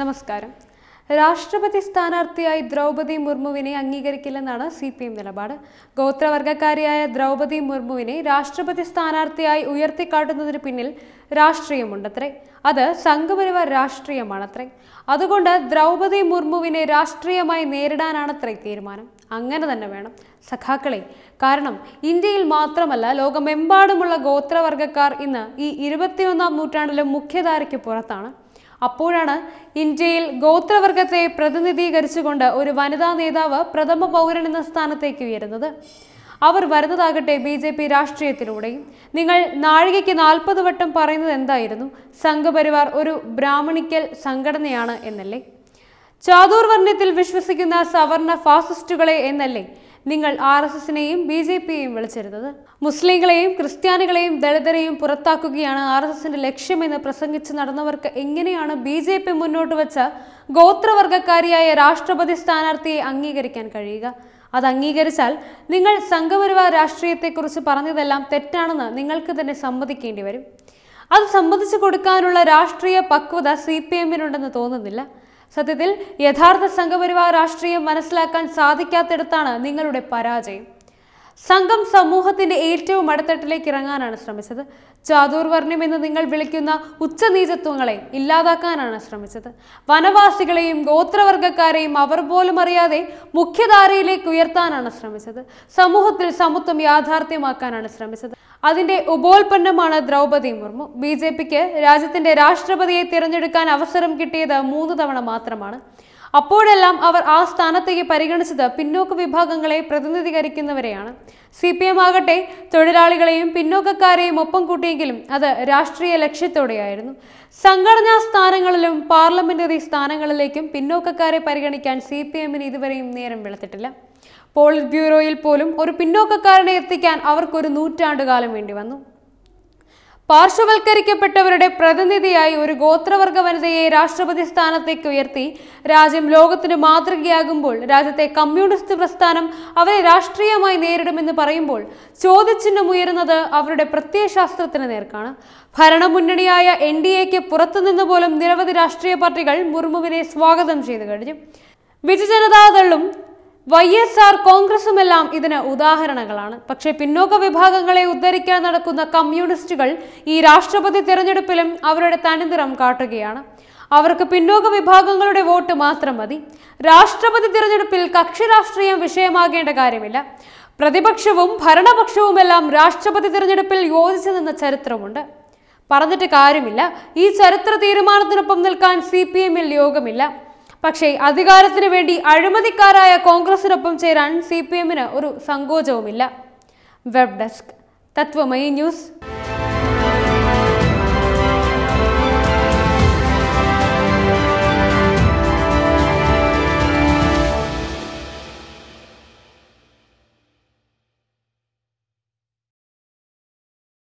നമസ്കാരം രാഷ്ട്രപതി സ്ഥാനാർത്ഥിയായി ദ്രൗപതി മുർമുവിനെ അംഗീകരിക്കില്ലെന്നാണ് സി പി എം നിലപാട് ഗോത്രവർഗക്കാരിയായ ദ്രൗപതി മുർമുവിനെ രാഷ്ട്രപതി സ്ഥാനാർത്ഥിയായി ഉയർത്തിക്കാട്ടുന്നതിന് പിന്നിൽ രാഷ്ട്രീയമുണ്ടത്രേ അത് സംഘപരിവാർ രാഷ്ട്രീയമാണത്രേ അതുകൊണ്ട് ദ്രൗപതി മുർമുവിനെ രാഷ്ട്രീയമായി നേരിടാനാണത്രേ തീരുമാനം അങ്ങനെ തന്നെ വേണം സഖാക്കളെ കാരണം ഇന്ത്യയിൽ മാത്രമല്ല ലോകമെമ്പാടുമുള്ള ഗോത്രവർഗക്കാർ ഇന്ന് ഈ ഇരുപത്തിയൊന്നാം നൂറ്റാണ്ടിലെ മുഖ്യധാരയ്ക്ക് പുറത്താണ് അപ്പോഴാണ് ഇന്ത്യയിൽ ഗോത്രവർഗത്തെ പ്രതിനിധീകരിച്ചുകൊണ്ട് ഒരു വനിതാ നേതാവ് പ്രഥമ പൗരൻ എന്ന സ്ഥാനത്തേക്ക് ഉയരുന്നത് അവർ വരുന്നതാകട്ടെ ബി ജെ പി രാഷ്ട്രീയത്തിലൂടെയും നിങ്ങൾ നാഴികയ്ക്ക് നാൽപ്പത് വട്ടം പറയുന്നത് എന്തായിരുന്നു സംഘപരിവാർ ഒരു ബ്രാഹ്മണിക്കൽ സംഘടനയാണ് എന്നല്ലേ ചാതൂർ വിശ്വസിക്കുന്ന സവർണ ഫാസിസ്റ്റുകളെ എന്നല്ലേ നിങ്ങൾ ആർ എസ് എസിനെയും ബി ജെ പിയെയും വിളിച്ചിരുന്നത് മുസ്ലിങ്ങളെയും ക്രിസ്ത്യാനികളെയും ദളിതരെയും പുറത്താക്കുകയാണ് ആർ എസ് എസിന്റെ ലക്ഷ്യമെന്ന് പ്രസംഗിച്ച് നടന്നവർക്ക് എങ്ങനെയാണ് ബി ജെ പി മുന്നോട്ട് വെച്ച ഗോത്രവർഗക്കാരിയായ രാഷ്ട്രപതി സ്ഥാനാർത്ഥിയെ അംഗീകരിക്കാൻ കഴിയുക അത് അംഗീകരിച്ചാൽ നിങ്ങൾ സംഘപരിവാർ രാഷ്ട്രീയത്തെക്കുറിച്ച് പറഞ്ഞതെല്ലാം തെറ്റാണെന്ന് നിങ്ങൾക്ക് തന്നെ സമ്മതിക്കേണ്ടി വരും അത് സമ്മതിച്ചു കൊടുക്കാനുള്ള രാഷ്ട്രീയ പക്വത സി പി എമ്മിനുണ്ടെന്ന് തോന്നുന്നില്ല സത്യത്തിൽ യഥാർത്ഥ സംഘപരിവാർ രാഷ്ട്രീയം മനസ്സിലാക്കാൻ സാധിക്കാത്തിടത്താണ് നിങ്ങളുടെ പരാജയം സംഘം സമൂഹത്തിന്റെ ഏറ്റവും അടിത്തട്ടിലേക്ക് ഇറങ്ങാനാണ് ശ്രമിച്ചത് ചാതുർവർണ്ണ്യം എന്ന് നിങ്ങൾ വിളിക്കുന്ന ഉച്ചനീചത്വങ്ങളെ ഇല്ലാതാക്കാനാണ് ശ്രമിച്ചത് വനവാസികളെയും ഗോത്രവർഗക്കാരെയും അവർ പോലും അറിയാതെ മുഖ്യധാരയിലേക്ക് ഉയർത്താനാണ് ശ്രമിച്ചത് സമൂഹത്തിൽ സമത്വം യാഥാർത്ഥ്യമാക്കാനാണ് ശ്രമിച്ചത് അതിന്റെ ഉപോൽപ്പന്നമാണ് ദ്രൗപദി മുർമു ബി ജെ പിക്ക് രാജ്യത്തിന്റെ രാഷ്ട്രപതിയെ തിരഞ്ഞെടുക്കാൻ അവസരം കിട്ടിയത് മൂന്ന് തവണ മാത്രമാണ് അപ്പോഴെല്ലാം അവർ ആ സ്ഥാനത്തേക്ക് പരിഗണിച്ചത് പിന്നോക്ക വിഭാഗങ്ങളെ പ്രതിനിധീകരിക്കുന്നവരെയാണ് സി പി എം ആകട്ടെ തൊഴിലാളികളെയും പിന്നോക്കക്കാരെയും ഒപ്പം കൂട്ടിയെങ്കിലും അത് രാഷ്ട്രീയ ലക്ഷ്യത്തോടെയായിരുന്നു സംഘടനാ സ്ഥാനങ്ങളിലും പാർലമെന്ററി സ്ഥാനങ്ങളിലേക്കും പിന്നോക്കക്കാരെ പരിഗണിക്കാൻ സി പി എമ്മിന് ഇതുവരെയും നേരം വെളുത്തിട്ടില്ല പോളിറ്റ് ബ്യൂറോയിൽ പോലും ഒരു പിന്നോക്കക്കാരനെ എത്തിക്കാൻ അവർക്കൊരു നൂറ്റാണ്ടുകാലം വേണ്ടി വന്നു പാർശ്വവൽക്കരിക്കപ്പെട്ടവരുടെ പ്രതിനിധിയായി ഒരു ഗോത്രവർഗ വനിതയെ രാഷ്ട്രപതി സ്ഥാനത്തേക്ക് ഉയർത്തി രാജ്യം ലോകത്തിന് മാതൃകയാകുമ്പോൾ രാജ്യത്തെ കമ്മ്യൂണിസ്റ്റ് പ്രസ്ഥാനം അവരെ രാഷ്ട്രീയമായി നേരിടുമെന്ന് പറയുമ്പോൾ ചോദ്യചിഹ്നം ഉയരുന്നത് അവരുടെ പ്രത്യയശാസ്ത്രത്തിന് നേർക്കാണ് ഭരണമുന്നണിയായ എൻ ഡി എക്ക് പുറത്തുനിന്ന് പോലും നിരവധി രാഷ്ട്രീയ പാർട്ടികൾ മുർമുവിനെ സ്വാഗതം ചെയ്തു കഴിഞ്ഞു വിജു ജനതാദളും വൈ എസ് ആർ കോൺഗ്രസുമെല്ലാം ഇതിന് ഉദാഹരണങ്ങളാണ് പക്ഷേ പിന്നോക്ക വിഭാഗങ്ങളെ ഉദ്ധരിക്കാൻ നടക്കുന്ന കമ്മ്യൂണിസ്റ്റുകൾ ഈ രാഷ്ട്രപതി തിരഞ്ഞെടുപ്പിലും അവരുടെ തനിനിറം കാട്ടുകയാണ് അവർക്ക് പിന്നോക്ക വിഭാഗങ്ങളുടെ വോട്ട് മാത്രം മതി രാഷ്ട്രപതി തിരഞ്ഞെടുപ്പിൽ കക്ഷി രാഷ്ട്രീയം വിഷയമാകേണ്ട കാര്യമില്ല പ്രതിപക്ഷവും ഭരണപക്ഷവുമെല്ലാം രാഷ്ട്രപതി തിരഞ്ഞെടുപ്പിൽ യോജിച്ചു നിന്ന ചരിത്രമുണ്ട് പറഞ്ഞിട്ട് കാര്യമില്ല ഈ ചരിത്ര തീരുമാനത്തിനൊപ്പം നിൽക്കാൻ സി പി എമ്മിൽ യോഗമില്ല പക്ഷേ അധികാരത്തിനു വേണ്ടി അഴിമതിക്കാരായ കോൺഗ്രസിനൊപ്പം ചേരാൻ സി പി എമ്മിന് ഒരു സങ്കോചവുമില്ല വെബ് ഡെസ്ക് തത്വമയി ന്യൂസ്